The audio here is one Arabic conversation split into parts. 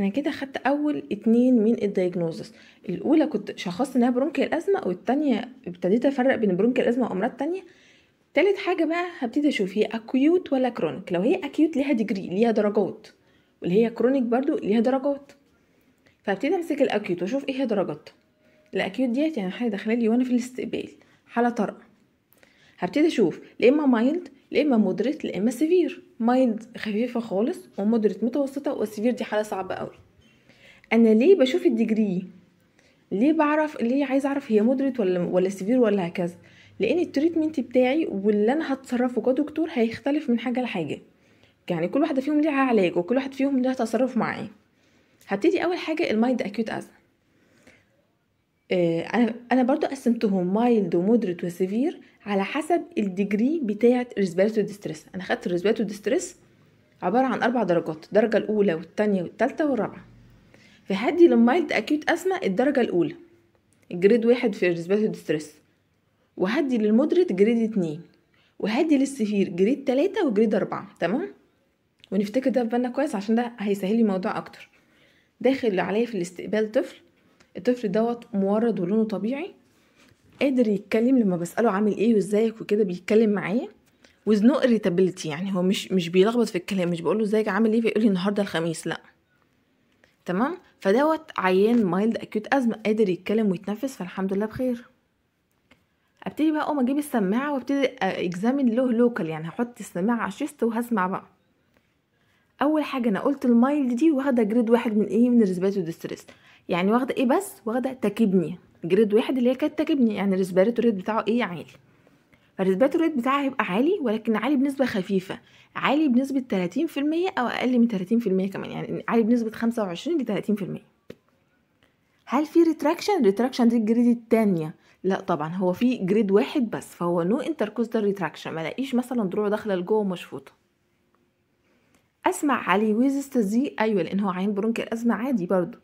انا كده خدت اول اتنين من الدايجنوزس الاولى كنت شخصت انها برونكيا الازمه والتانية ابتديت افرق بين برونكيا الازمه وامراض تانية تالت حاجه بقى هبتدي اشوف هي اكيوت ولا كرونيك لو هي اكيوت ليها ديجري ليها درجات واللي هي كرونيك برضو ليها درجات فابتدي امسك الاكيوت واشوف ايه هي درجاتها الاكيوت ديت يعني حاجه داخله لي وانا في الاستقبال حاله طارئه هبتدي اشوف يا اما مايلد لا اما مودريت لا اما سيفير مايلد خفيفه خالص ومودريت متوسطه والسيفير دي حاله صعبه قوي انا ليه بشوف الديجري ليه بعرف ليه عايز اعرف هي مودريت ولا ولا سيفير ولا هكذا لان التريتمنت بتاعي واللي انا هتصرفه كدكتور هيختلف من حاجه لحاجه يعني كل واحده فيهم ليها علاج وكل واحد فيهم ليها تصرف معاه هبتدي اول حاجه المايند اكيوت ازمه آه، انا انا برضو قسمتهم مايلد ومودريت وسيفير على حسب الديجري بتاعه ريسبيرتو ديستريس انا خدت ريسبيرتو ديستريس عباره عن اربع درجات الدرجه الاولى والثانيه والثالثه والرابعه في هدي للمايلد اكيوت اسمى الدرجه الاولى جريد واحد في ريسبيرتو ديستريس وهدي للمودريت جريد اتنين وهدي للسيفير جريد تلاتة وجريد أربعة تمام ونفتكر ده في بالنا كويس عشان ده هيسهل لي الموضوع أكتر داخل عليا في الاستقبال طفل الطفل دوت مورد ولونه طبيعي قادر يتكلم لما بساله عامل ايه وازيك وكده بيتكلم معايا with no irritability يعني هو مش مش بيلخبط في الكلام مش بقوله ازيك عامل ايه فيقول لي النهارده الخميس لا تمام فدوت عيان مايلد اكيوت ازمه قادر يتكلم ويتنفس فالحمد لله بخير ابتدي بقى اقوم اجيب السماعه وابتدي اكزامن آه، له لوكال يعني هحط السماعه على الشيست وهسمع بقى اول حاجه انا قلت المايلد دي واخده جريد واحد من ايه من الريسبات ديستريس يعني واخده ايه بس واخده تكبني جريد واحد اللي هي كانت تكبني يعني الريسبيراتور ريت بتاعه ايه عالي فالريسبيراتور ريت بتاعها هيبقى عالي ولكن عالي بنسبه خفيفه عالي بنسبه 30% او اقل من 30% كمان يعني عالي بنسبه 25 ل 30% هل في ريتراكشن ريتراكشن دي الجريد التانية لا طبعا هو في جريد واحد بس فهو نو انتركوستال ريتراكشن ملاقيش مثلا دروعه داخله لجوه ومشفوطه اسمع علي ويزستازي ايوه لان هو عين برونكيال ازمه عادي برضو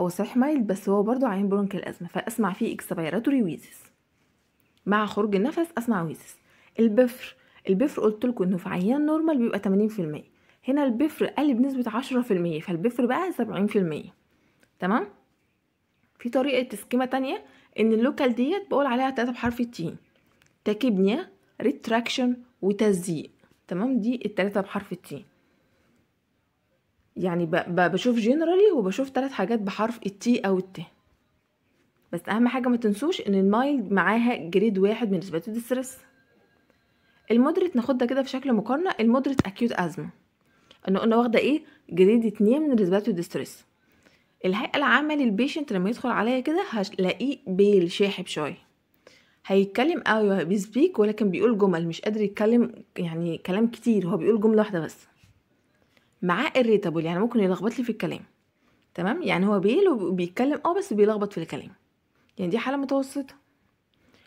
هو صحيح مايل بس هو برضو عين برونكيال أزمة فأسمع فيه إكسبيراتوري ويزس مع خروج النفس أسمع ويزس البفر البفر قلت لكم انه في عيان نورمال بيبقى 80% هنا البفر قل بنسبة 10% فالبفر بقى 70% تمام في طريقة تسكيمة تانية ان اللوكال ديت بقول عليها تلاتة بحرف التي تاكيبنيا ريتراكشن وتزييق تمام دي التلاتة بحرف التين يعني بشوف جنرالي وبشوف ثلاث حاجات بحرف التي او التي بس اهم حاجه ما تنسوش ان المايلد معاها جريد واحد من نسبه الدسترس المودريت ناخدها كده في شكل مقارنه المودريت اكيوت ازمه انه قلنا واخده ايه جريد اتنين من نسبه الدسترس الهيئه العامه للبيشنت لما يدخل عليا كده هلاقيه بيل شاحب شويه هيتكلم قوي أيوه، بيسبيك ولكن بيقول جمل مش قادر يتكلم يعني كلام كتير هو بيقول جمله واحده بس معاه الريتابل يعني ممكن يلخبط لي في الكلام تمام يعني هو بيل وبيتكلم اه بس بيلخبط في الكلام يعني دي حاله متوسطه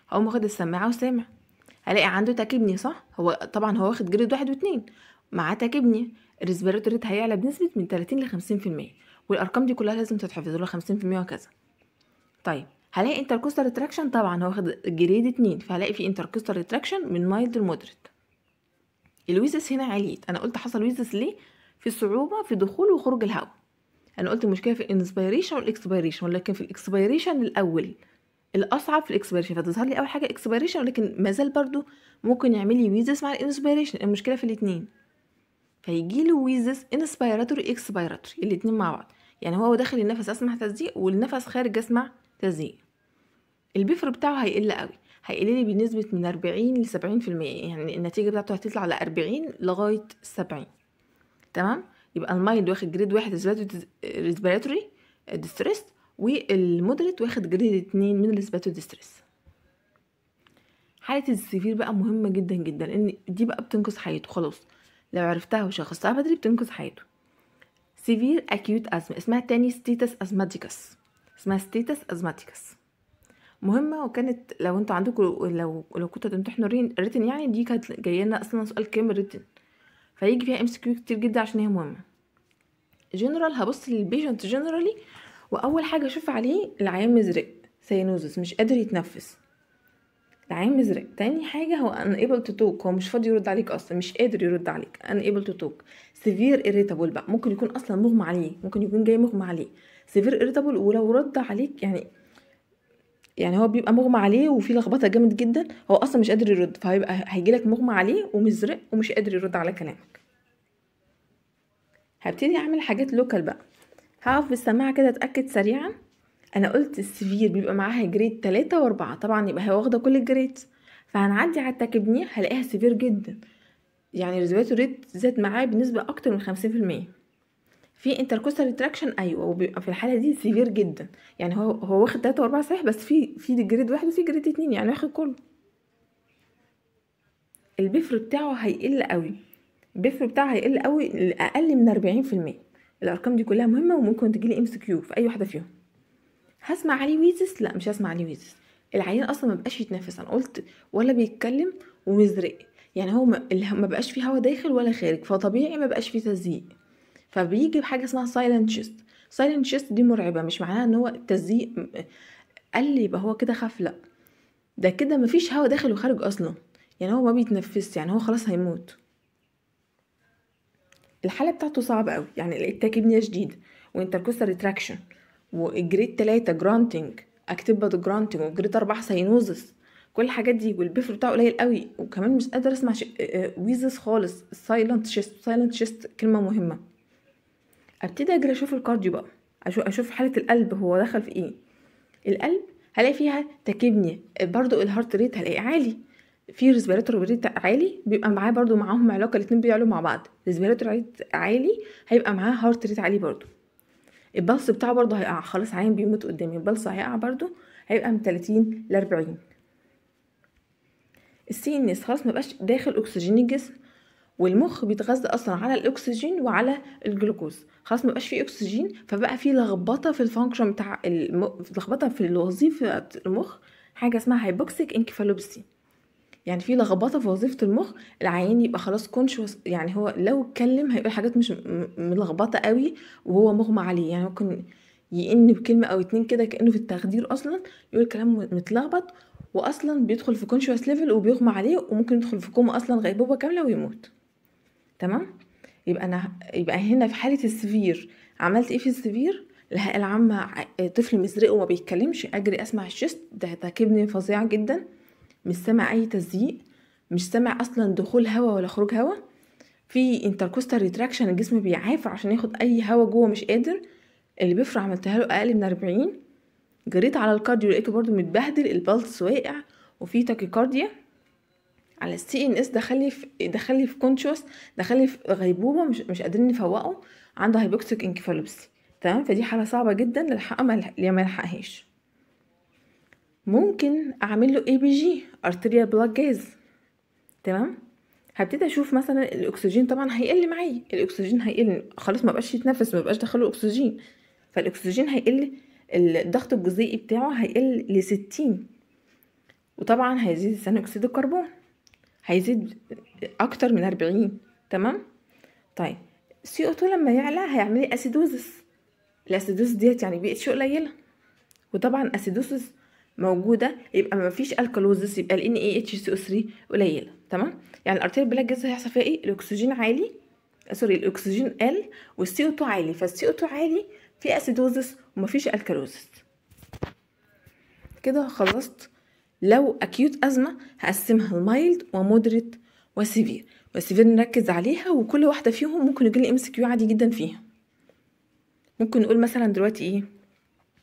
هقوم واخد السماعه وسامع هلاقي عنده تاكبني صح هو طبعا هو واخد جريد واحد واتنين معاه تاكبني الريسبيراتوري ريت هيعلى بنسبه من 30 ل 50% والارقام دي كلها لازم تتحفظ له 50% وكذا طيب هلاقي انتركوستال ريتراكشن طبعا هو واخد جريد اتنين فهلاقي في انتركوستال ريتراكشن من مايلد لمودريت الويزس هنا عليت انا قلت حصل ويزس ليه في صعوبة في دخول وخروج الهواء أنا قلت المشكلة في الانسبيريشن والإكسبيريشن ولكن في الإكسبيريشن الأول الأصعب في الإكسبيريشن فتظهر لي أول حاجة إكسبيريشن ولكن مازال برضو ممكن يعمل لي ويزس مع الانسبيريشن المشكلة في الاتنين فيجي له ويزس انسبيراتوري اكسبيراتوري الاتنين مع بعض يعني هو داخل النفس أسمع تسديق والنفس خارج أسمع تسديق البفر بتاعه هيقل قوي هيقل لي بنسبة من 40 ل 70% يعني النتيجة بتاعته هتطلع على 40 لغاية 70 تمام يبقى المايلد واخد جريد واحد ريسبيراتوري ديستريس والمودريت واخد جريد اتنين من الاسباتو ديستريس حالة السيفير بقى مهمة جدا جدا ان دي بقى بتنقذ حياته خلاص لو عرفتها وشخصتها بدري بتنقذ حياته سيفير اكيوت ازما اسمها تاني ستيتس ازماتيكس اسمها ستيتس ازماتيكس مهمة وكانت لو انتوا عندكم لو لو كنتوا هتمتحنوا ريتن يعني دي كانت جايه لنا اصلا سؤال كام ريتن فيجي فيها ام اس كيو كتير جدا عشان هي مهمه جنرال هبص للبيجنت جنرالي واول حاجه اشوف عليه العيان مزرق ساينوزس مش قادر يتنفس العيان مزرق تاني حاجة هو ايبل تو توك هو مش فاضي يرد عليك أصلا مش قادر يرد عليك ايبل تو توك سيفير اريتابل بقى ممكن يكون أصلا مغمى عليه ممكن يكون جاي مغمى عليه سيفير اريتابل ولو رد عليك يعني يعني هو بيبقى مغمى عليه وفي لخبطه جامد جدا هو اصلا مش قادر يرد فهيبقى هيجيلك مغمى عليه ومزرق ومش قادر يرد على كلامك هبتدي اعمل حاجات لوكال بقى هقف بالسماعه كده اتاكد سريعا انا قلت السفير بيبقى معاها جريد 3 و4 طبعا يبقى هي واخده كل الجريد فهنعدي على التكبنيه هلاقيها سفير جدا يعني ريزيرفير ريت زاد معاه بنسبه اكتر من 50% في انتركوستال ريتراكشن ايوه وبيبقى في الحاله دي سيفير جدا يعني هو هو واخد 3 و4 صحيح بس في في جريد واحد وفي جريد اتنين يعني واخد كله البفر بتاعه هيقل قوي البفر بتاعه هيقل قوي لاقل من 40% الارقام دي كلها مهمه وممكن تجيلي ام اس كيو في اي واحده فيهم هسمع عليه ويزس لا مش هسمع عليه ويزس العيان اصلا ما بقاش يتنفس انا قلت ولا بيتكلم ومزرق يعني هو ما بقاش فيه هوا داخل ولا خارج فطبيعي ما بقاش فيه تزييق فبيجي بحاجه اسمها سايلنت شيست سايلنت شيست دي مرعبه مش معناها ان هو التزييق قال لي يبقى هو كده خاف لا ده كده مفيش هوا داخل وخارج اصلا يعني هو ما بيتنفس يعني هو خلاص هيموت الحاله بتاعته صعبه قوي يعني التكبنيه شديده وانتركوستر ريتراكشن وجريد تلاتة جرانتنج بدو جرانتنج وجريد اربعة ساينوزس كل الحاجات دي والبفر بتاعه قليل قوي وكمان مش قادر اسمع ش... ويزس خالص سايلنت شيست سايلنت شيست كلمه مهمه ابتدي اجري اشوف الكارديو بقى اشوف حاله القلب هو دخل في ايه القلب هلاقي فيها تكبني برضو الهارت ريت هلاقي عالي في ريسبيراتور ريت عالي بيبقى معاه برضو معاهم علاقه الاتنين بيعلوا مع بعض ريسبيراتور ريت عالي هيبقى معاه هارت ريت عالي برضو البلس بتاعه برضو هيقع خلاص عين بيموت قدامي البلس هيقع برضو هيبقى من 30 ل 40 السي ان اس خلاص مبقاش داخل اكسجين الجسم والمخ بيتغذى اصلا على الاكسجين وعلى الجلوكوز خلاص ما بقاش فيه اكسجين فبقى فيه لخبطه في الفانكشن بتاع الم... لخبطه في الوظيفه المخ حاجه اسمها هايبوكسيك انكفالوبسي يعني في لخبطه في وظيفه المخ العيان يبقى خلاص كونشوس يعني هو لو اتكلم هيقول حاجات مش ملخبطه قوي وهو مغمى عليه يعني ممكن يئن بكلمه او اتنين كده كانه في التخدير اصلا يقول كلام متلخبط واصلا بيدخل في كونشوس ليفل وبيغمى عليه وممكن يدخل في كوما اصلا غيبوبه كامله ويموت تمام يبقى انا يبقى هنا في حاله السفير عملت ايه في السفير العامة طفل مزرقه وما بيتكلمش اجري اسمع الشيست ده تاكبني فظيع جدا مش سامع اي تزييق مش سامع اصلا دخول هواء ولا خروج هواء في انتركوستال ريتراكشن الجسم بيعافر عشان ياخد اي هواء جوه مش قادر اللي بيفرع عملتها له اقل من 40 جريت على الكارديو لقيته برده متبهدل البلس واقع وفي تاكيكارديا على السي ان اس دخلي في دخلي في كونشوس دخلي في غيبوبه مش مش قادرين نفوقه عنده هايبوكسيك انكفالوبسي تمام فدي حاله صعبه جدا للحق ما ما ممكن اعمل له اي بي جي ارتريال بلاك جاز تمام هبتدي اشوف مثلا الاكسجين طبعا هيقل معايا الاكسجين هيقل خلاص ما بقاش يتنفس ما بقاش دخله اكسجين فالاكسجين هيقل الضغط الجزيئي بتاعه هيقل لستين وطبعا هيزيد ثاني اكسيد الكربون هيزيد اكتر من 40 تمام طيب سي او 2 لما يعلى هيعمل لي اسيدوزس الاسيدوزس ديت يعني بي اتش قليله وطبعا اسيدوزس موجوده يبقى ما فيش الكالوزس يبقى ال او 3 قليله تمام يعني الارتيريال بلاك جاز هيحصل فيها ايه الاكسجين عالي آه، سوري الاكسجين قل والسي او 2 عالي فالسي او 2 عالي في اسيدوزس ومفيش الكالوزس كده خلصت لو اكيوت ازمه هقسمها لمايلد ومودريت وسيفير وسيفير نركز عليها وكل واحده فيهم ممكن يجيلي ام اس كيو عادي جدا فيها ممكن نقول مثلا دلوقتي ايه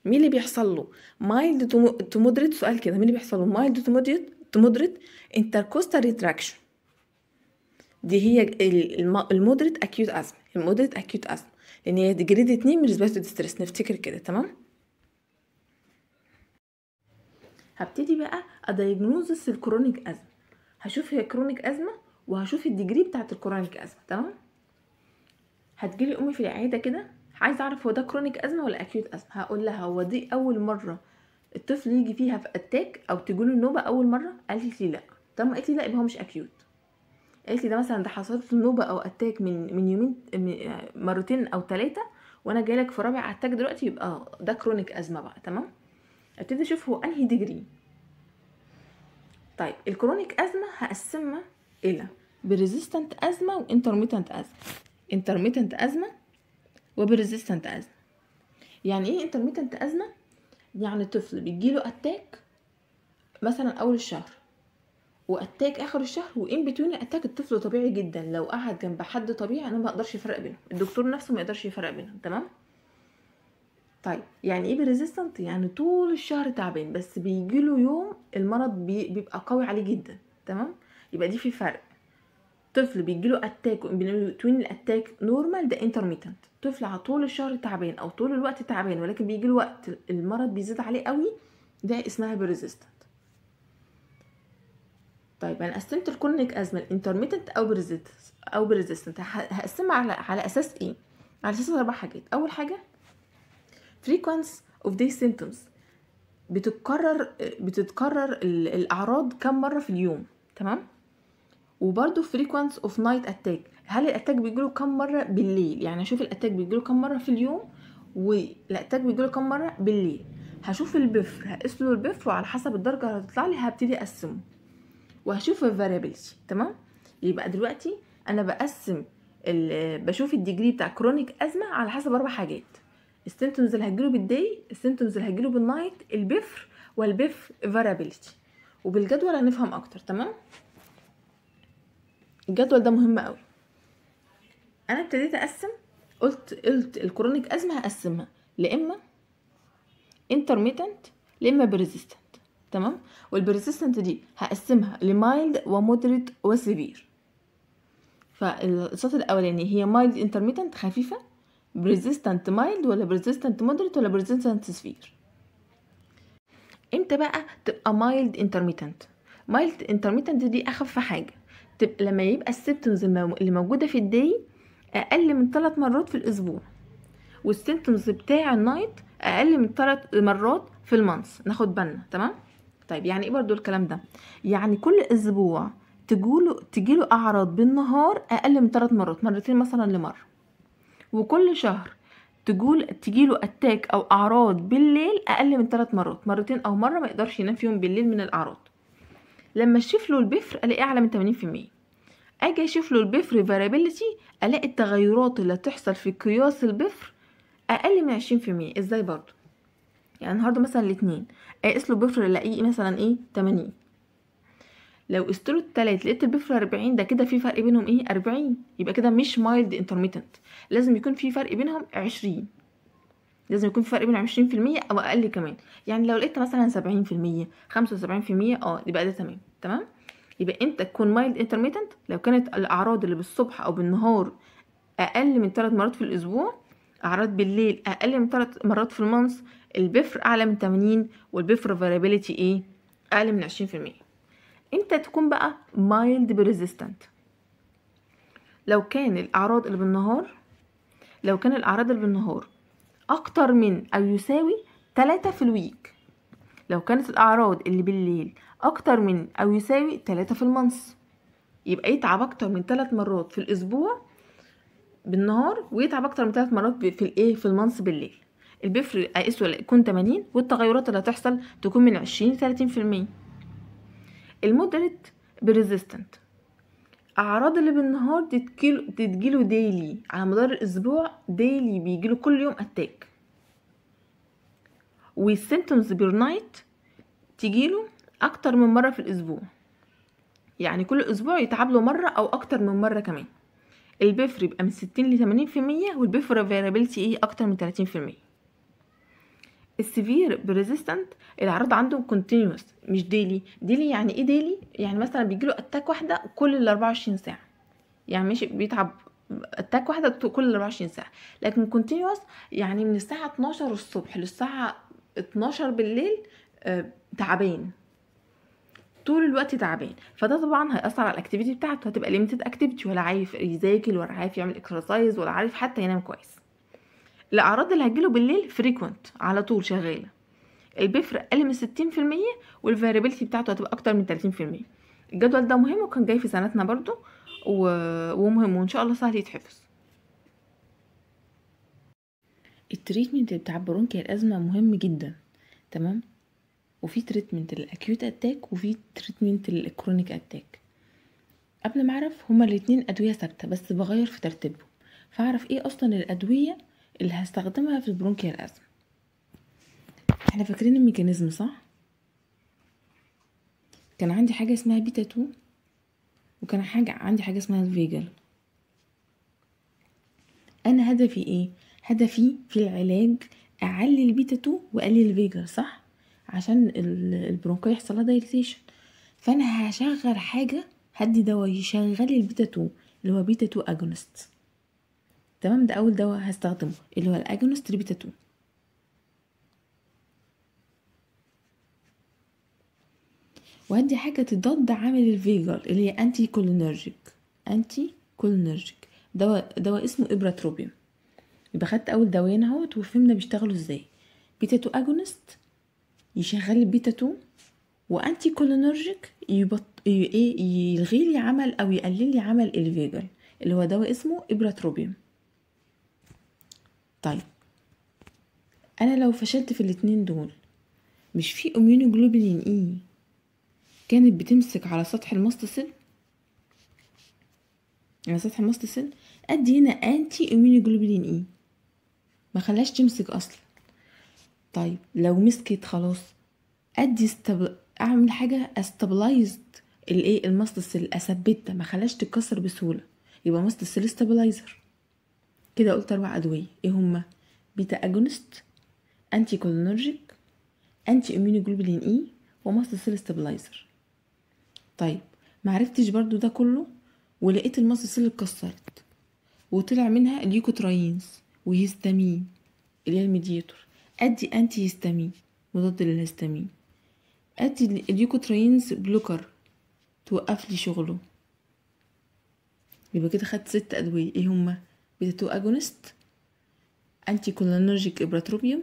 مين اللي بيحصل له مايلد تو مودريت سؤال كده مين اللي بيحصل له مايلد تو مودريت تو مودريت انتركوستال ريتراكشن دي هي المودريت اكيوت ازمه المودريت اكيوت ازمه لان هي دي جريد 2 من ريسبيرتوري ديستريس نفتكر كده تمام هبتدي بقى ادايجنوزس الكرونيك ازمه هشوف هي كرونيك ازمه وهشوف الديجري بتاعه الكرونيك ازمه تمام هتجيلي امي في العياده كده عايزه اعرف هو ده كرونيك ازمه ولا اكيوت ازمه هقول لها هو دي اول مره الطفل يجي فيها في اتاك او تجيله النوبه اول مره قالت لي لا طب قالت لي لا يبقى هو مش اكيوت قالت لي ده مثلا ده حصلت له نوبه او اتاك من من يومين مرتين او ثلاثه وانا جايلك في رابع اتاك دلوقتي يبقى ده كرونيك ازمه بقى تمام ابتدي اشوف هو انهي ديجري طيب الكرونيك ازمه هقسمها الى بريزيستنت ازمه وانترميتنت ازمه انترميتنت ازمه وبريزيستنت ازمه يعني ايه انترميتنت ازمه يعني طفل بيجيله اتاك مثلا اول الشهر واتاك اخر الشهر وان بتوين اتاك الطفل طبيعي جدا لو قعد جنب حد طبيعي انا ما اقدرش افرق بينهم الدكتور نفسه ما يقدرش يفرق بينهم تمام طيب يعني ايه بريزيستنت يعني طول الشهر تعبان بس بيجيله يوم المرض بيبقى قوي عليه جدا تمام يبقى دي في فرق طفل بيجيله اتاك بين الاتاك نورمال ده انترميتنت طفل على طول الشهر تعبان او طول الوقت تعبان ولكن بيجيله وقت المرض بيزيد عليه قوي ده اسمها بريزيستنت طيب انا قسمت الكرونيك ازمه انترميتنت او بريزيستنت او بريزيستنت هقسمها على على اساس ايه على اساس اربع حاجات اول حاجه frequency of these symptoms بتتكرر بتتكرر الاعراض كم مره في اليوم تمام وبرده frequency of night attack هل الاتاك بيجيله كم مره بالليل يعني اشوف الاتاك بيجيله كم مره في اليوم والاتاك بيجيله كم مره بالليل هشوف البفر هقيس له البفر وعلى حسب الدرجه اللي هتطلع لي هبتدي اقسمه وهشوف الفاريبلز تمام يبقى دلوقتي انا بقسم بشوف الديجري بتاع كرونيك ازمه على حسب اربع حاجات السيمتومز اللي هتجيله بالداي السيمتومز اللي هتجيله بالنايت البفر والبف فارابيلتي وبالجدول هنفهم اكتر تمام الجدول ده مهم قوي انا ابتديت اقسم قلت قلت الكرونيك ازمه هقسمها لا اما انترميتنت لا اما بريزيستنت تمام والبريزيستنت دي هقسمها لمايلد ومودريت وسيفير فالصوت الاولاني هي مايلد انترميتنت خفيفه بريزيستنت مايلد ولا بريزيستنت مودريت ولا بريزيستنت سفير امتى بقى تبقى مايلد انترميتنت مايلد انترميتنت دي اخف حاجه تبقى لما يبقى السيمتومز اللي موجوده في الدي اقل من ثلاث مرات في الاسبوع والسيمتومز بتاع النايت اقل من ثلاث مرات في المانس ناخد بالنا تمام طيب يعني ايه برضو الكلام ده يعني كل اسبوع تجوله تجيله اعراض بالنهار اقل من ثلاث مرات مرتين مثلا لمره وكل شهر تجول تجيله اتاك او اعراض بالليل اقل من ثلاث مرات مرتين او مره ما يقدرش ينام فيهم بالليل من الاعراض لما اشوف له البفر الاقيه اعلى من 80% اجي اشوف له البفر فاريبيليتي الاقي التغيرات اللي تحصل في قياس البفر اقل من 20% ازاي برضو يعني النهارده مثلا الاثنين اقيس له بفر الاقيه مثلا ايه 80 لو استلو التلات لقيت البيفر 40 ده كده في فرق بينهم ايه 40 يبقى كده مش مايلد انترميتنت لازم يكون في فرق بينهم 20 لازم يكون في فرق بينهم 20% او اقل كمان يعني لو لقيت مثلا 70% 75% اه يبقى ده تمام تمام يبقى انت تكون مايلد انترميتنت لو كانت الاعراض اللي بالصبح او بالنهار اقل من 3 مرات في الاسبوع اعراض بالليل اقل من 3 مرات في المنص البفر اعلى من 80 والبفر فاريبيليتي ايه اقل من 20% امتى تكون بقى مايلد بريزيستنت لو كان الاعراض اللي بالنهار لو كان الاعراض اللي بالنهار اكتر من او يساوي 3 في الويك لو كانت الاعراض اللي بالليل اكتر من او يساوي 3 في المنص يبقى يتعب اكتر من 3 مرات في الاسبوع بالنهار ويتعب اكتر من 3 مرات في الايه في المنص بالليل البفر اقيسه يكون 80 والتغيرات اللي هتحصل تكون من 20 ل 30% المودريت بريزيستنت اعراض اللي بالنهار تتجيله ديلي على مدار الاسبوع ديلي بيجيله كل يوم اتاك والسيمتومز نايت تجيله اكتر من مره في الاسبوع يعني كل اسبوع يتعب له مره او اكتر من مره كمان البيفر يبقى من 60 ل 80% والبيفر فيرابيلتي ايه اكتر من 30% السيفير بريزيستنت العرض عنده كونتينوس مش ديلي ديلي يعني ايه ديلي يعني مثلا بيجيله اتاك واحده كل ال 24 ساعه يعني ماشي بيتعب اتاك واحده كل 24 ساعه لكن كونتينوس يعني من الساعه 12 الصبح للساعه 12 بالليل آه، تعبان طول الوقت تعبان فده طبعا هياثر على الاكتيفيتي بتاعته هتبقى ليميتد اكتيفيتي ولا عارف يذاكر ولا عارف يعمل اكسرسايز ولا عارف حتى ينام كويس الاعراض اللي هتجيله بالليل فريكوينت على طول شغاله البفر اقل من ستين المية والفاريبيلتي بتاعته هتبقى اكتر من تلاتين المية الجدول ده مهم وكان جاي في سنتنا برضو و... ومهم وان شاء الله سهل يتحفظ التريتمنت بتاع برونكي الازمه مهم جدا تمام وفي تريتمنت الاكيوت اتاك وفي تريتمنت الكرونيك اتاك قبل ما اعرف هما الاتنين ادويه ثابته بس بغير في ترتيبهم فاعرف ايه اصلا الادويه اللي هستخدمها في البرونكيال أزمة احنا فاكرين الميكانيزم صح؟ كان عندي حاجة اسمها بيتا 2 وكان حاجة عندي حاجة اسمها الفيجل أنا هدفي إيه؟ هدفي في العلاج أعلي البيتا 2 وأقلل الفيجل صح؟ عشان يحصل يحصلها دايليتيشن فأنا هشغل حاجة هدي دواء يشغل البيتا 2 اللي هو بيتا 2 أجونست تمام ده اول دواء هستخدمه اللي هو الاجونست تريبيتاتون وهدي حاجة تضاد عامل الفيجر اللي هي انتي كولينرجيك انتي كولينرجيك دواء دواء اسمه ابراتروبيوم يبقى خدت اول دوايين اهوت وفهمنا بيشتغلوا ازاي بيتا 2 اجونست يشغل البيتا 2 وانتي كولينرجيك يبط... ايه يلغي لي عمل او يقلل لي عمل الفيجر اللي هو دواء اسمه ابراتروبيوم طيب انا لو فشلت في الاتنين دول مش في اميونوجلوبولين اي كانت بتمسك على سطح المستسل على سطح المستسل ادي هنا انتي اميونوجلوبولين اي ما خلاش تمسك اصلا طيب لو مسكت خلاص ادي استب... اعمل حاجه استابلايزد الايه الماست سيل اثبتها ما خلاش تتكسر بسهوله يبقى ماست سيل استابلايزر كده قلت أربع أدوية إيه هما بيتا أجونست أنتي كولينرجيك أنتي إميونوجلوبولين إي وماست سيل ستابلايزر طيب معرفتش برضو ده كله ولقيت الماست سيل اتكسرت وطلع منها اليوكوتراينز وهيستامين اللي هي الميديتور أدي أنتي هيستامين مضاد للهيستامين أدي اليوكوتراينز بلوكر توقف لي شغله يبقى كده خدت ست أدوية إيه هما بيتا 2 اجونست انتي كولينرجيك ابراتروبيوم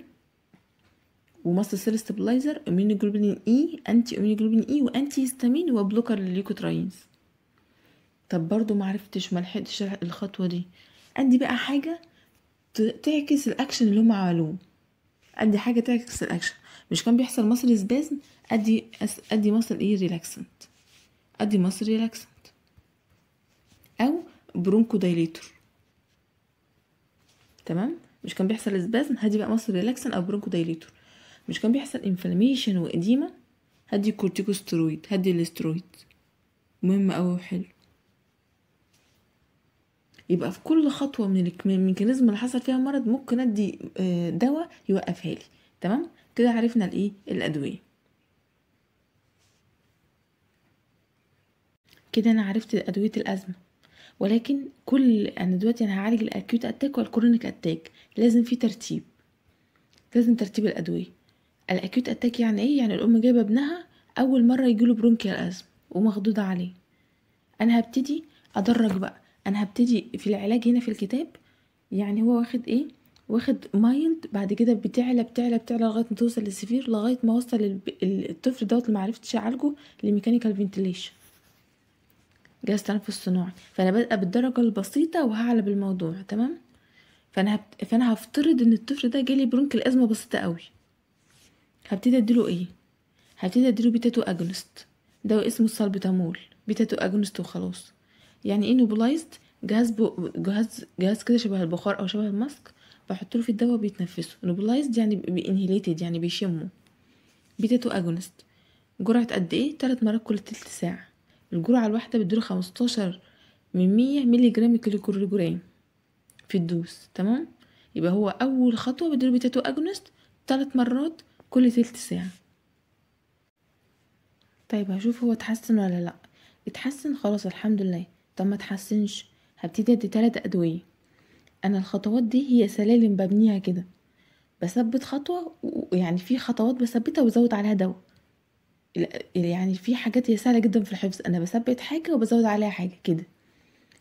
وماستر سيل ستابلايزر اميونوجلوبولين اي انتي اميونوجلوبولين اي وانتي هيستامين وبلوكر للليكوتراينز طب برضو معرفتش ملحقتش الخطوه دي ادي بقى حاجه تعكس الاكشن اللي هم عملوه ادي حاجه تعكس الاكشن مش كان بيحصل مصر سبازم ادي ادي مصر ايه ريلاكسنت ادي مصر ريلاكسنت او برونكو دايليتور تمام مش كان بيحصل سبازم هدي بقى مصر ريلاكسن او برونكو دايليتور مش كان بيحصل انفلاميشن وقديمة هدي كورتيكوسترويد هدي الاسترويد مهم قوي وحلو يبقى في كل خطوه من الميكانيزم اللي حصل فيها مرض ممكن ادي آه، دواء يوقفها لي تمام كده عرفنا الايه الادويه كده انا عرفت ادويه الازمه ولكن كل انا دلوقتي انا هعالج الاكيوت اتاك والكرونيك اتاك لازم في ترتيب لازم ترتيب الادويه الاكيوت اتاك يعني ايه يعني الام جايبه ابنها اول مره يجيله برونكيال ازم ومخضوضه عليه انا هبتدي ادرج بقى انا هبتدي في العلاج هنا في الكتاب يعني هو واخد ايه واخد مايلد بعد كده بتعلى بتعلى بتعلى لغايه ما توصل للسفير لغايه ما وصل الطفل دوت اللي معرفتش اعالجه لميكانيكال فنتليشن جهاز التنفس الصناعي فانا بادئه بالدرجه البسيطه وهعلى بالموضوع تمام فانا هبت... فانا هفترض ان الطفل ده جالي برونكل ازمه بسيطه قوي هبتدي اديله ايه هبتدي اديله بيتاتو اجونست ده اسمه السلبتامول بيتاتو اجونست وخلاص يعني ايه نوبلايزد جهاز ب... جهاز جهاز كده شبه البخار او شبه الماسك بحط له في الدواء بيتنفسه نوبلايزد يعني انهيليتد يعني بيشمه بيتاتو اجونست جرعه قد ايه ثلاث مرات كل تلت ساعه الجرعة الواحدة بتدور خمستاشر من مية ميلي جرام كل جرام في الدوس تمام يبقى هو أول خطوة بديله بيتاتو أجونست تلات مرات كل تلت ساعة طيب هشوف هو اتحسن ولا لأ اتحسن خلاص الحمد لله طب ما اتحسنش هبتدي ادي تلات أدوية أنا الخطوات دي هي سلالم ببنيها كده بثبت خطوة يعني في خطوات بثبتها وزود عليها دواء يعني في حاجات هي سهله جدا في الحفظ انا بثبت حاجه وبزود عليها حاجه كده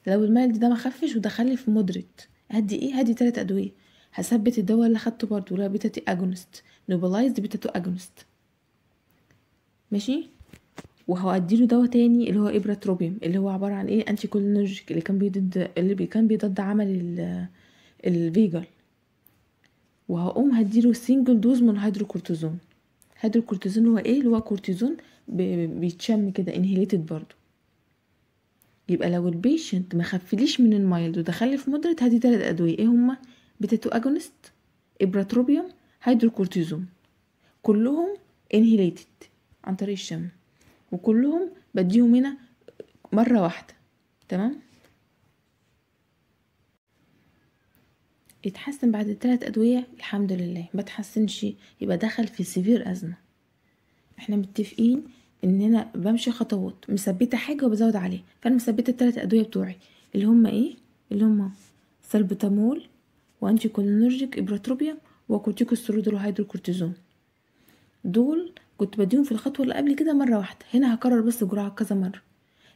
لو المال ده ما خفش ودخلني في مودريت هدي ايه هدي ثلاث ادويه هثبت الدواء اللي خدته برضه اللي هو بيتا تي اجونست نوبلايزد بيتا تو اجونست ماشي له دواء تاني اللي هو ابره تروبيوم اللي هو عباره عن ايه انتي كولينرجيك اللي كان بيضد اللي كان بيضد عمل الفيجل وهقوم هديله سنجل دوز من هيدروكورتيزون هيدرو الكورتيزون هو ايه اللي هو كورتيزون بيتشم كده انهيليتد برضو يبقى لو البيشنت ما خفليش من المايلد ودخلي في مدرة هدي تلات ادويه ايه هما بيتاتو اجونست ابراتروبيوم هيدروكورتيزون كلهم انهيليتد عن طريق الشم وكلهم بديهم هنا مره واحده تمام يتحسن بعد ثلاث أدوية الحمد لله ما تحسنش يبقى دخل في سيفير أزمة احنا متفقين ان انا بمشي خطوات مثبته حاجه وبزود عليها فانا مثبته الثلاث ادويه بتوعي اللي هم ايه اللي هم سلبوتامول وانتي كولينرجيك ابراتروبيا وكورتيكوستيرويد وهيدروكورتيزون دول كنت بديهم في الخطوه اللي قبل كده مره واحده هنا هكرر بس جرعه كذا مره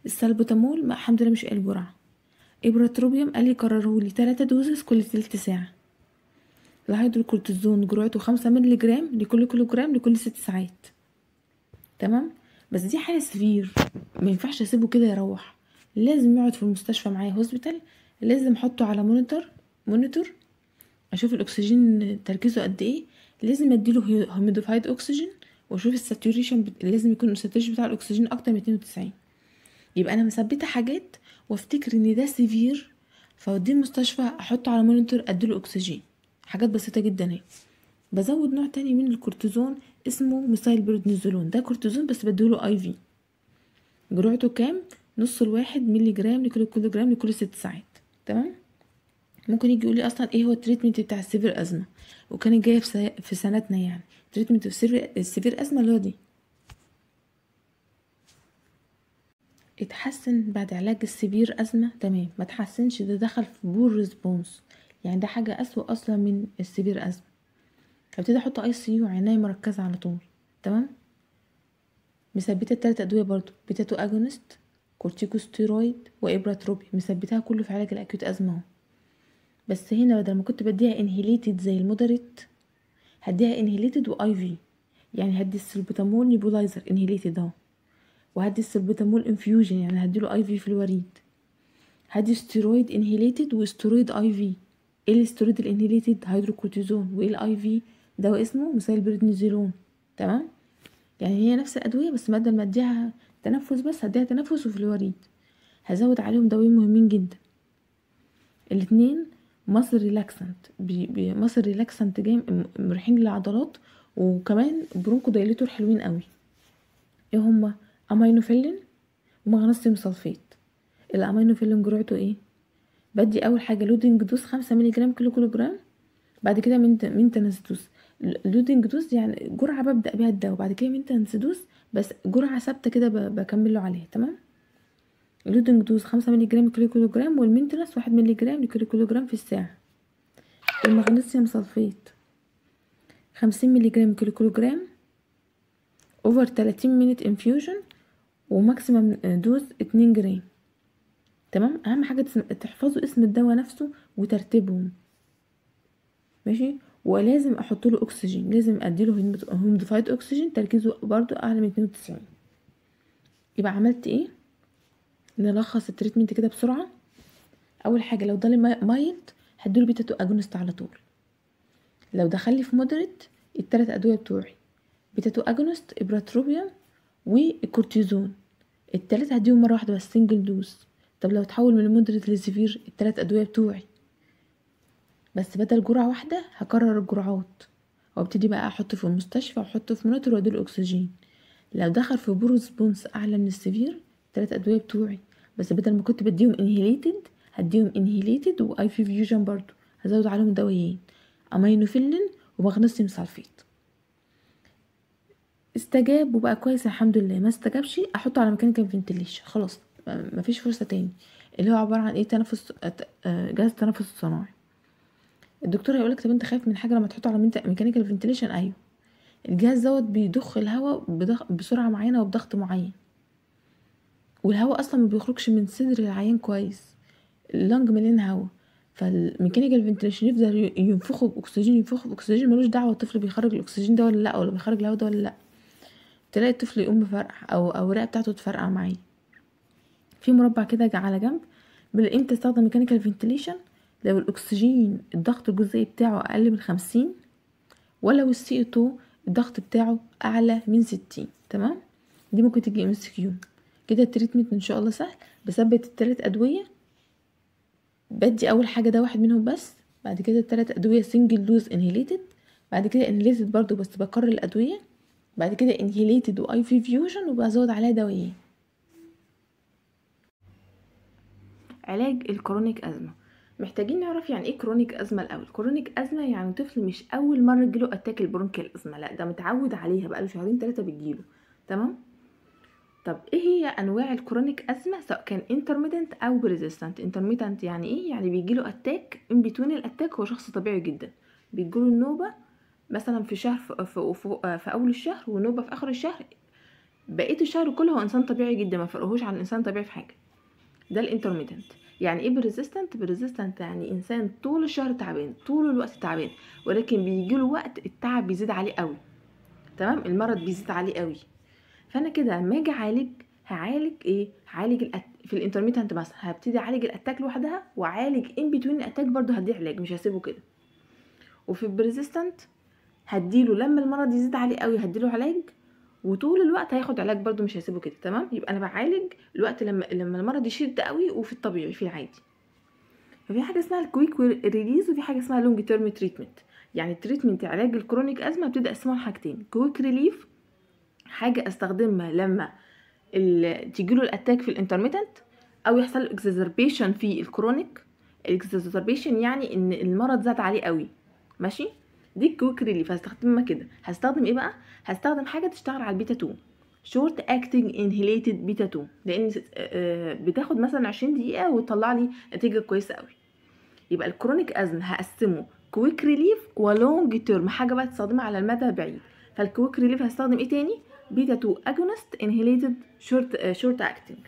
السلبوتامول الحمد لله مش قال جرعه إبرة روبيوم قال لي كرره لي تلاتة دوزز كل تلت ساعة الهيدروكورتيزون جرعته خمسة مللي جرام لكل كيلو جرام لكل ست ساعات تمام بس دي حالة سفير ما ينفعش اسيبه كده يروح لازم يقعد في المستشفى معايا هوسبيتال لازم احطه على مونيتور مونيتور اشوف الاكسجين تركيزه قد ايه لازم اديله هوميدوفايد اكسجين واشوف الساتوريشن بت... لازم يكون الساتوريشن بتاع الاكسجين اكتر من 92 يبقى انا مثبته حاجات وافتكر ان ده سيفير فاوديه المستشفى احطه على مونيتور اديله اكسجين حاجات بسيطه جدا اهي بزود نوع تاني من الكورتيزون اسمه ميثايل بريدنيزولون ده كورتيزون بس بديله اي في جرعته كام نص الواحد ملي جرام لكل جرام لكل ست ساعات تمام ممكن يجي يقولي اصلا ايه هو التريتمنت بتاع السيفير ازمه وكانت جايه في سنتنا يعني تريتمنت السيفير ازمه اللي هو دي اتحسن بعد علاج السبير أزمة تمام ما تحسنش ده دخل في بور ريسبونس يعني ده حاجة أسوأ أصلا من السبير أزمة هبتدي أحط أي سي يو عناية مركزة على طول تمام مثبتة التلات أدوية برضو بيتاتو أجونست كورتيكوستيرويد وإبراتروبي مثبتها كله في علاج الأكيوت أزمة اهو بس هنا بدل ما كنت بديها انهيليتد زي المودريت هديها انهيليتد واي في يعني هدي السلبوتامول نيبولايزر انهيليتد اهو وهدي السلبوتامول انفيوجن يعني هديله اي في في الوريد هدي ستيرويد انهيليتد وستيرويد اي في ايه الستيرويد الانهيليتد هيدروكورتيزون وايه الاي في دواء اسمه مثال بريدنيزولون تمام يعني هي نفس الادويه بس بدل ما اديها تنفس بس هديها تنفس وفي الوريد هزود عليهم دوايين مهمين جدا الاتنين مصر ريلاكسنت مصر ريلاكسنت جاي مريحين للعضلات وكمان برونكو دايليتور حلوين قوي ايه هما امينوفيلين ومغنيسيوم صلفيت الامينوفيلين جرعته ايه بدي اول حاجه لودنج دوز 5 مللي جرام كل كيلو جرام بعد كده من دوز تنسدوس لودنج دوز يعني جرعه ببدا بيها الدواء بعد كده من تنسدوس بس جرعه ثابته كده بكمل له عليها تمام لودنج دوز 5 مللي جرام كل كيلو جرام والمينتنس 1 مللي جرام لكل كيلو جرام في الساعه المغنيسيوم صلفيت 50 مللي جرام كل كيلو جرام اوفر 30 مينت انفيوجن وماكسيمم دوز 2 جرام تمام اهم حاجه تحفظوا اسم الدواء نفسه وترتيبهم ماشي ولازم احط له اكسجين لازم اديله هومدفايد اكسجين تركيزه برضو اعلى من 92 يبقى عملت ايه نلخص التريتمنت كده بسرعه اول حاجه لو ضل مايلد هديله بيتا 2 اجونست على طول لو دخل لي في مودريت التلات ادويه بتوعي بيتا اجونست ابراتروبيا والكورتيزون التلاتة هديهم مرة واحدة بس سنجل دوز طب لو تحول من المدرد للزفير التلات أدوية بتوعي بس بدل جرعة واحدة هكرر الجرعات وابتدي بقى أحطه في المستشفى وأحطه في مونيتور وأديله الأكسجين لو دخل في بونس أعلى من السيفير التلات أدوية بتوعي بس بدل ما كنت بديهم انهيليتد هديهم انهيليتد واي في فيوجن برضو هزود عليهم دوايين امينوفيلين ومغنيسيوم سلفيت استجاب وبقى كويس الحمد لله ما استجابش احطه على مكان كان فنتليشن خلاص مفيش فرصه تاني اللي هو عباره عن ايه تنفس جهاز التنفس الصناعي الدكتور هيقولك طب انت خايف من حاجه لما تحطه على ميكانيكال فنتليشن ايوه الجهاز دوت بيضخ الهواء بسرعه معينه وبضغط معين والهواء اصلا ما بيخرجش من صدر العيان كويس اللنج مليان هواء فالميكانيكال فنتليشن يفضل ينفخه باكسجين ينفخه باكسجين ملوش دعوه الطفل بيخرج الاكسجين ده ولا لا ولا بيخرج الهواء ده ولا لا تلاقي الطفل يقوم بفرقع او الاوراق بتاعته تفرقع معي في مربع كده على جنب بنلاقيه تستخدم ميكانيكال فنتليشن لو الاكسجين الضغط الجزيئي بتاعه اقل من خمسين ولو السي تو الضغط بتاعه اعلى من ستين تمام دي ممكن تجي ام اس كيو كده التريتمنت ان شاء الله سهل بثبت التلات ادويه بدي اول حاجه ده واحد منهم بس بعد كده التلات ادويه سنجل دوز انهيليتد بعد كده انهيليتد برضو بس بكرر الادويه بعد كده انهيليتد واي في فيوجن وبزود عليها دوايين علاج الكرونيك ازمه محتاجين نعرف يعني ايه كرونيك ازمه الاول كرونيك ازمه يعني طفل مش اول مره تجيله اتاك البرونكيال ازمه لا ده متعود عليها بقاله شهرين ثلاثه بتجيله تمام طب ايه هي انواع الكرونيك ازمه سواء كان انترميتنت او بريزيستنت انترميتنت يعني ايه يعني بيجيله اتاك ان بتوين الاتاك هو شخص طبيعي جدا بيجيله النوبه مثلا في شهر في, في, في اول الشهر ونوبه في اخر الشهر بقيه الشهر كله هو انسان طبيعي جدا ما فرقهوش عن انسان طبيعي في حاجه ده الانترميدنت يعني ايه بريزيستنت بريزيستنت يعني انسان طول الشهر تعبان طول الوقت تعبان ولكن بيجي له وقت التعب بيزيد عليه قوي تمام المرض بيزيد عليه قوي فانا كده لما اجي اعالج هعالج ايه هعالج الأت... في الانترميتنت مثلا هبتدي اعالج الاتاك لوحدها واعالج ان بتوين الاتاك برضو هدي علاج مش هسيبه كده وفي البريزيستنت هديله لما المرض يزيد عليه قوي هديله علاج وطول الوقت هياخد علاج برده مش هسيبه كده تمام يبقى انا بعالج الوقت لما لما المرض يشد قوي وفي الطبيعي في العادي ففي حاجه اسمها الكويك ريليز وفي حاجه اسمها لونج تيرم تريتمنت يعني تريتمنت علاج الكرونيك ازمه بتبدا اسمها حاجتين كويك ريليف حاجه استخدمها لما تجيله الاتاك في الانترميتنت او يحصل اكزازربيشن في الكرونيك الاكزازربيشن يعني ان المرض زاد عليه قوي ماشي دي الكويك ريليف هستخدمها كده هستخدم ايه بقى هستخدم حاجه تشتغل على البيتا 2 شورت اكتنج انهيليتد بيتا 2 لان آه، آه، بتاخد مثلا 20 دقيقه وتطلع لي نتيجه كويسه قوي يبقى الكرونيك ازم هقسمه كويك ريليف ولونج تيرم حاجه بقى تستخدمها على المدى البعيد فالكويك ريليف هستخدم ايه تاني بيتا 2 اجونست انهيليتد شورت شورت اكتنج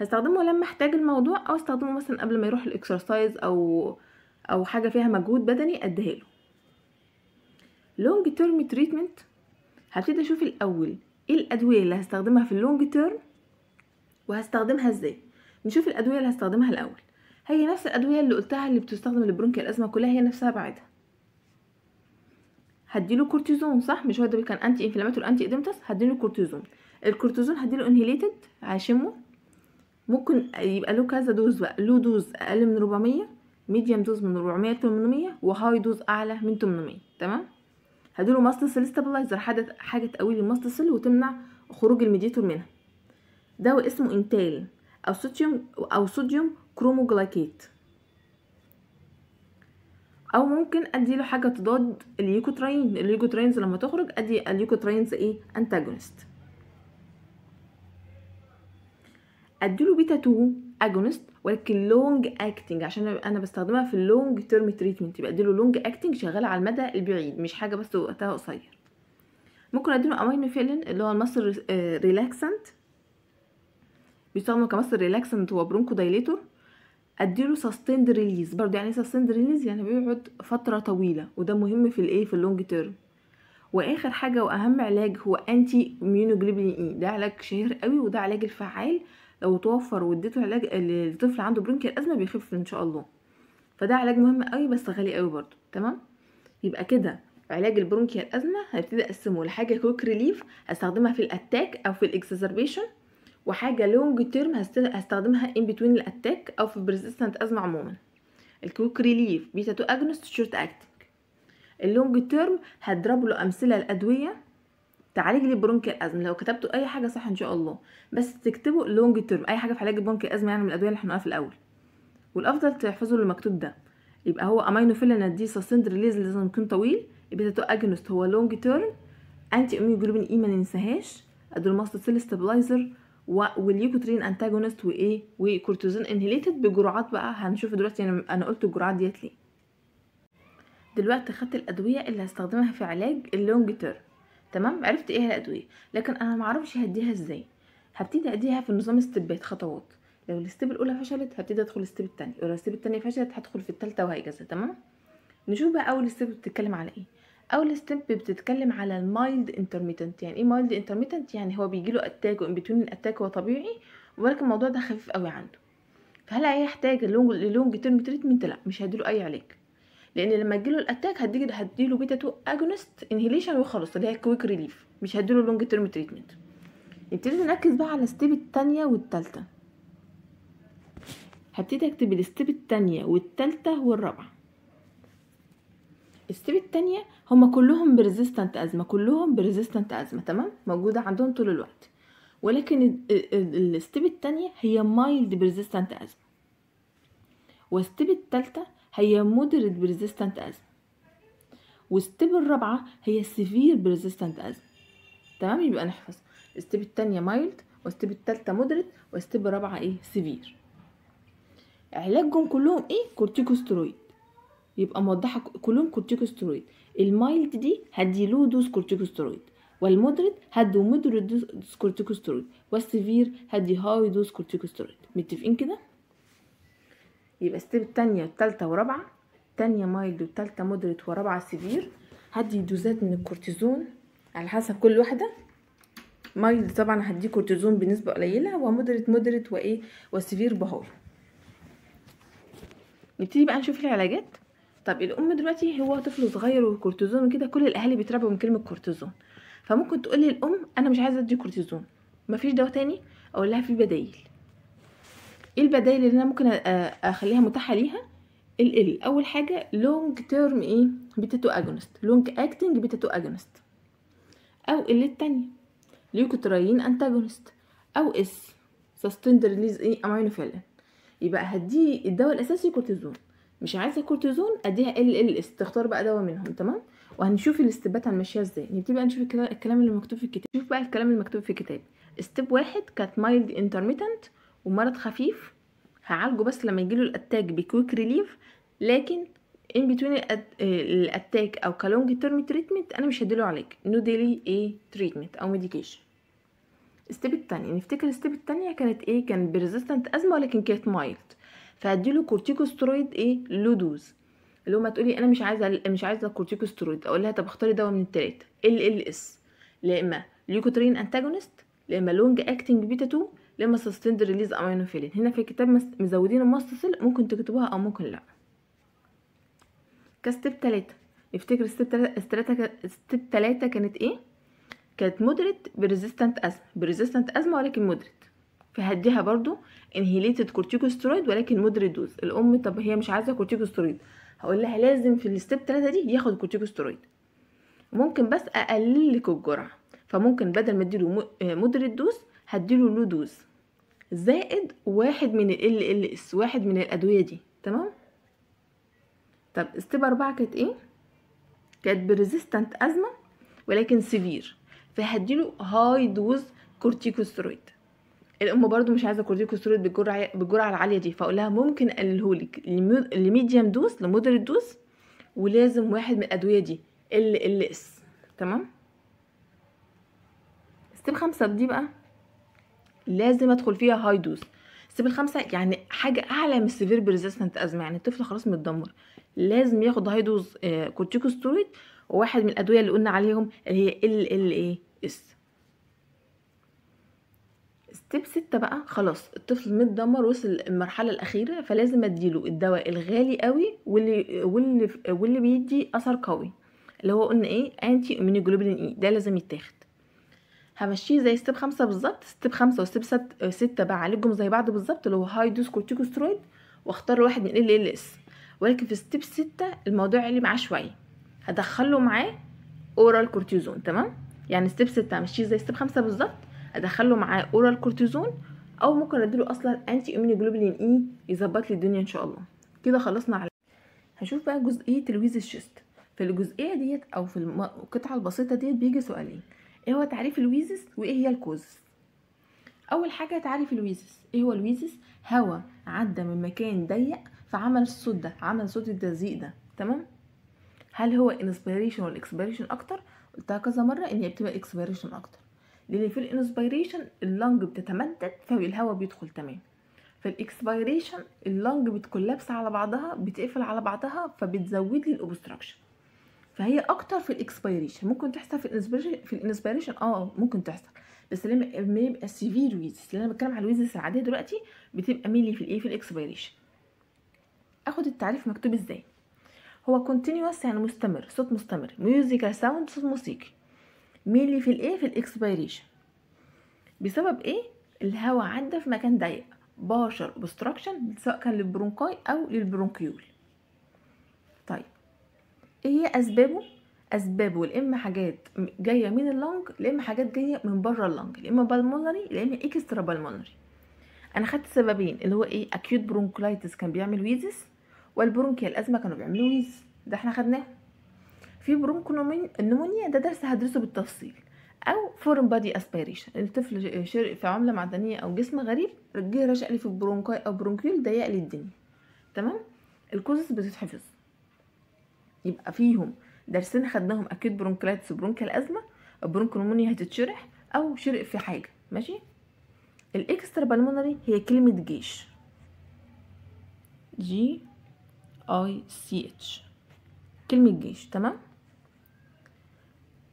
هستخدمه لما احتاج الموضوع او استخدمه مثلا قبل ما يروح الاكسرسايز او او حاجه فيها مجهود بدني اديها له لونج تيرم تريتمنت هبتدي اشوف الاول ايه الادويه اللي هستخدمها في اللونج تيرم وهستخدمها ازاي نشوف الادويه اللي هستخدمها الاول هي نفس الادويه اللي قلتها اللي بتستخدم لبرونكيال الازمه كلها هي نفسها بعدها هديله كورتيزون صح مش هو ده كان انتي انفلاماتور انتي ادمتس هديله كورتيزون الكورتيزون هديله انهيليتد عشمه ممكن يبقى له كذا دوز بقى له دوز اقل من 400 ميديم دوز من 400 800 وهاي دوز اعلى من 800 تمام هديله ماست سيل ستابلايزر حاجه حاجه تقوي لي الماست سيل وتمنع خروج الميديتور منها ده اسمه انتال او صوديوم او صوديوم كروموجلايكيت او ممكن اديله حاجه تضاد اليوكوتراين اليوكوتراينز لما تخرج ادي اليوكوتراينز ايه انتاجونست اديله بيتا 2 اجونست ولكن لونج اكتنج عشان انا بستخدمها في اللونج تيرم تريتمنت يبقى اديله لونج اكتنج شغال على المدى البعيد مش حاجه بس وقتها قصير ممكن اديله امينوفيلين اللي هو المصر آه، ريلاكسنت بيستخدم كمصر ريلاكسنت وبرونكو دايليتور اديله سستيند ريليز برضه يعني سستيند إيه ريليز يعني بيقعد فتره طويله وده مهم في الايه في اللونج تيرم واخر حاجه واهم علاج هو انتي اميونوجلوبولين اي ده علاج شهير قوي وده علاج الفعال لو توفر واديته علاج لطفل عنده برونكيال ازمه بيخف ان شاء الله فده علاج مهم قوي بس غالي قوي برضه تمام يبقى كده علاج البرونكيال ازمه هبتدي اقسمه لحاجه كويك ريليف هستخدمها في الاتاك او في الاكسزربيشن وحاجه لونج تيرم هستخدمها ان بتوين الاتاك او في بريزيستنت ازمه عموما الكويك ريليف بيتا تو اجنست شورت اكتنج اللونج تيرم هضرب له امثله الادويه تعالج لي برونك الازمه لو كتبتوا اي حاجه صح ان شاء الله بس تكتبوا لونج تيرم اي حاجه في علاج البرونك الازمه يعني من الادويه اللي احنا في الاول والافضل تحفظوا المكتوب ده يبقى هو امينوفيلين دي ساسند ريليز يكون طويل ده اجنست هو لونج تيرم انتي اميوجلوبين اي ما ننساهاش سيل ستابلايزر والليوكوترين انتاجونست وايه وكورتيزون انهيليتد بجرعات بقى هنشوف دلوقتي انا انا قلت الجرعات ديت ليه دلوقتي خدت الادويه اللي هستخدمها في علاج اللونج تيرم تمام عرفت ايه الادويه لكن انا ما اعرفش هديها ازاي هبتدي اديها في النظام ستيبات خطوات لو الستيب الاولى فشلت هبتدي ادخل الستيب الثانيه لو الستيب الثانيه فشلت هدخل في الثالثه وهكذا تمام نشوف بقى اول ستيب بتتكلم على ايه اول ستيب بتتكلم على المايلد انترميتنت يعني ايه مايلد انترميتنت يعني هو بيجيله اتاك وان بتوين الاتاك هو طبيعي ولكن الموضوع ده خفيف قوي عنده فهل هيحتاج اللونج لونج تيرم تريتمنت لا مش هيديله اي علاج لان لما تجيله الاتاك هتيجي هديله بيتا 2 اجونست انهيليشن وخلاص اللي هي كويك ريليف مش هديله لونج تيرم تريتمنت نبتدي نركز بقى على الستيب الثانيه والثالثه هبتدي اكتب الستيب الثانيه والثالثه والرابعة الستيب الثانيه هما كلهم بريزيستنت ازمة كلهم بريزيستنت ازمة تمام موجودة عندهم طول الوقت ولكن الستيب الثانيه هي مايلد بريزيستنت ازمة والستيب الثالثه هي مودريت بريزيستنت ازم والستيب الرابعة هي سيفير بريزيستنت ازم تمام يبقى نحفظ الستيب التانية مايلد والستيب التالتة مودريت والستيب الرابعة ايه سيفير علاجهم كلهم ايه كورتيكوسترويد يبقى موضحة كلهم كورتيكوسترويد المايلد دي هدي له دوز كورتيكوسترويد والمودريت هدي مودريت دوز كورتيكوسترويد والسيفير هدي هاي دوز كورتيكوسترويد متفقين كده يبقى ستيب تانية والتالتة ورابعة تانية مايلد والتالتة مودريت ورابعة سيفير هدي دوزات من الكورتيزون على حسب كل واحدة مايلد طبعا هديه كورتيزون بنسبة قليلة ومودريت مودريت وايه وسيفير بهول نبتدي بقى نشوف العلاجات طب الام دلوقتي هو طفل صغير وكورتيزون وكده كل الاهالي بيتربوا من كلمه كورتيزون فممكن تقولي الام انا مش عايزه ادي كورتيزون مفيش دواء تاني اقول لها في بدايل ايه البدائل اللي انا ممكن اخليها متاحه ليها ال ال اول حاجه لونج تيرم ايه بيتا تو اجونست لونج اكتنج بيتا تو اجونست او ال التانية ليوكوتراين انتاجونست او اس سستند ريليز ايه امينوفيلين يبقى هديه الدواء الاساسي كورتيزون مش عايزه كورتيزون اديها ال ال اس تختار بقى دواء منهم تمام وهنشوف الاستبات هنمشيها ازاي نبتدي يعني بقى نشوف الكلام اللي مكتوب في الكتاب شوف بقى الكلام اللي مكتوب في الكتاب ستيب واحد كانت مايلد انترميتنت ومرض خفيف هعالجه بس لما يجيله الاتاك بكويك ريليف لكن ان بتوين الاتاك او كلونج تيرم تريتمنت انا مش هديله علاج نو ديلي ايه تريتمنت او ميديكيشن الستيب التانية نفتكر الستيب التانية كانت ايه كان بريزيستنت ازمه ولكن كانت مايلد فهديله كورتيكوسترويد ايه لو دوز اللي هو ما تقولي انا مش عايزه مش عايزه كورتيكوسترويد اقول لها طب اختاري دواء من التلاته ال ال اس لا اما ليوكوترين انتاجونست لا اما لونج اكتنج بيتا 2 لما سستند ريليز امينوفيلين هنا في الكتاب مزودين المستسل ممكن تكتبوها او ممكن لا كستيب تلاتة افتكر ستيب تلاتة كانت ايه كانت مودريت بريزيستنت ازمه بريزيستنت ازمه ولكن مودريت فهديها برضو انهيليتد كورتيكوسترويد ولكن مودريت دوز الام طب هي مش عايزه كورتيكوسترويد هقول لها لازم في الستيب 3 دي ياخد كورتيكوسترويد ممكن بس اقلل لك الجرعه فممكن بدل ما اديله مودريت دوز هديله لو دوز زائد واحد من ال ال ال اس واحد من الادويه دي تمام طب استيب أربعة كانت ايه كانت بريزيستنت ازمه ولكن سيفير فهديله هاي دوز كورتيكوسترويد الام برضو مش عايزه كورتيكوسترويد بالجرعه بالجرعه العاليه دي فاقول لها ممكن لك لميديم دوز لمودر دوز ولازم واحد من الادويه دي ال ال اس تمام ستيب خمسة دي بقى لازم ادخل فيها هاي دوز سيب الخمسه يعني حاجه اعلى من السيفير بريزستنت ازمه يعني الطفل خلاص متدمر لازم ياخد هاي دوز كورتيكوستيرويد وواحد من الادويه اللي قلنا عليهم اللي هي ال ال اي اس ستيب ستة بقى خلاص الطفل متدمر وصل المرحله الاخيره فلازم اديله الدواء الغالي قوي واللي واللي واللي بيدي اثر قوي اللي هو قلنا ايه انتي امينوجلوبولين اي ده لازم يتاخد همشيه زي ستيب خمسة بالظبط ستيب خمسة وستيب ست آه، ستة بعالجهم زي بعض بالظبط اللي هو هاي دوز كورتيكوسترويد واختار واحد من ال ال اس ولكن في ستيب ستة الموضوع يعلي معاه شوية هدخله معاه اورال كورتيزون تمام يعني ستيب ستة همشيه زي ستيب خمسة بالظبط ادخله معاه اورال كورتيزون او ممكن اديله اصلا انتي جلوبلين اي يظبط لي الدنيا ان شاء الله كده خلصنا على هشوف بقى جزئيه تلويز الشيست في الجزئيه ديت او في القطعه البسيطه ديت بيجي سؤالين ايه هو تعريف الويزس وايه هي الكوز اول حاجه تعريف الويزس ايه هو الويزس هواء عدى من مكان ضيق فعمل الصوت ده عمل صوت التزيق ده تمام هل هو انسبيريشن ولا اكسبيريشن اكتر قلتها كذا مره ان هي بتبقى اكسبيريشن اكتر لان في الانسبيريشن اللنج بتتمدد فالهواء بيدخل تمام الاكسبيريشن اللنج بتكولابس على بعضها بتقفل على بعضها فبتزود لي الاوبستراكشن فهي اكتر في الاكسبيريشن ممكن تحصل في الانسبيريشن في الانسبيريشن آه،, اه ممكن تحصل بس لما بيبقى سيفير ويزز اللي انا بتكلم على الويزز العاديه دلوقتي بتبقى ميلي في الايه في الاكسبيريشن اخد التعريف مكتوب ازاي هو كونتينيوس يعني مستمر صوت مستمر ميوزيكال ساوند صوت موسيقي ميلي في الايه في الاكسبيريشن بسبب ايه الهواء عدى في مكان ضيق باشر اوبستراكشن سواء كان للبرونكاي او للبرونكيول طيب ايه هي اسبابه اسبابه يا اما حاجات جايه من اللنج يا اما حاجات جايه من بره اللنج يا اما بالمونري يا اما اكسترا بالمونري انا خدت سببين اللي هو ايه اكيوت برونكولايتس كان بيعمل ويزس والبرونكيا الازمه كانوا بيعملوا ويز ده احنا خدناه في النمونيا ده درس هدرسه بالتفصيل او فورم بادي اسبيريشن الطفل شرق في عمله معدنيه او جسم غريب جه رشق لي في البرونكاي او برونكيول ضيق لي الدنيا تمام الكوزس بتتحفظ يبقى فيهم درسين خدناهم اكيد برونكلايتس برونكال ازمه برونكونومونيا هتتشرح او شرق في حاجه ماشي الاكسترا بالمونري هي كلمه جيش جي اي سي اتش كلمه جيش تمام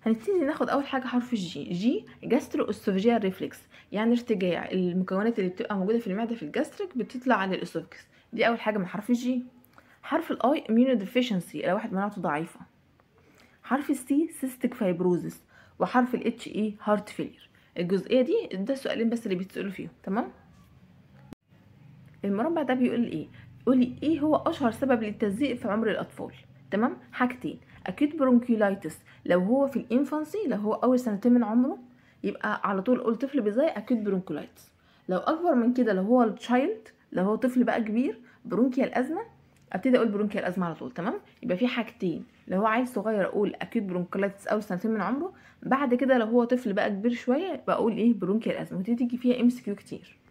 هنبتدي ناخد اول حاجه حرف الجي جي جاسترو اسوفجيال ريفلكس يعني ارتجاع المكونات اللي بتبقى موجوده في المعده في الجاستريك بتطلع على الاسوفكس دي اول حاجه من حرف الجي حرف الاي immunodeficiency لو واحد مناعته ضعيفة حرف السي cystic fibrosis وحرف الاتش اي e heart failure الجزئية دي ده سؤالين بس اللي بيتسألوا فيهم تمام المربع ده بيقول ايه يقول ايه هو اشهر سبب للتزييق في عمر الاطفال تمام حاجتين اكيد برونكيولايتس لو هو في الانفانسي لو هو اول سنتين من عمره يبقى على طول قول طفل بيزيق اكيد برونكيولايتس لو اكبر من كده لو هو التشايلد لو هو طفل بقى كبير برونكيا الازمه ابتدي اقول برونكيال ازمه على طول تمام يبقى في حاجتين لو هو عيل صغير اقول اكيد برونكيلايتس اول سنتين من عمره بعد كده لو هو طفل بقى كبير شويه بقول ايه برونكيال ازمه وتيجي تيجي فيها ام كتير